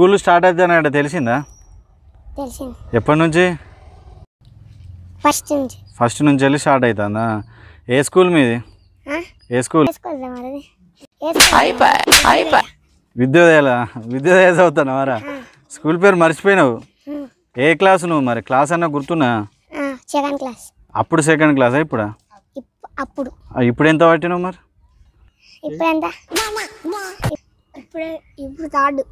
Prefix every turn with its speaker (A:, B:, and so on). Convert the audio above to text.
A: school start అవుతానంటే తెలిసిందా ఎప్పటి నుంచి ఫస్ట్ నుంచి ఫస్ట్ నుంచి వెళ్ళి స్టార్ట్ అవుతుందా ఏ స్కూల్ మీది ఏ స్కూల్ విద్యోదయాల విద్యోదయ చదువుతాను మరా స్కూల్ పేరు మర్చిపోయినావు ఏ క్లాస్ నువ్వు మరి క్లాస్ అన్న గుర్తున్నా సెకండ్ క్లాస్ అప్పుడు సెకండ్ క్లాసా ఇప్పుడా అప్పుడు ఇప్పుడు ఎంత పట్టినావు మరి
B: ఇప్పుడు థర్డ్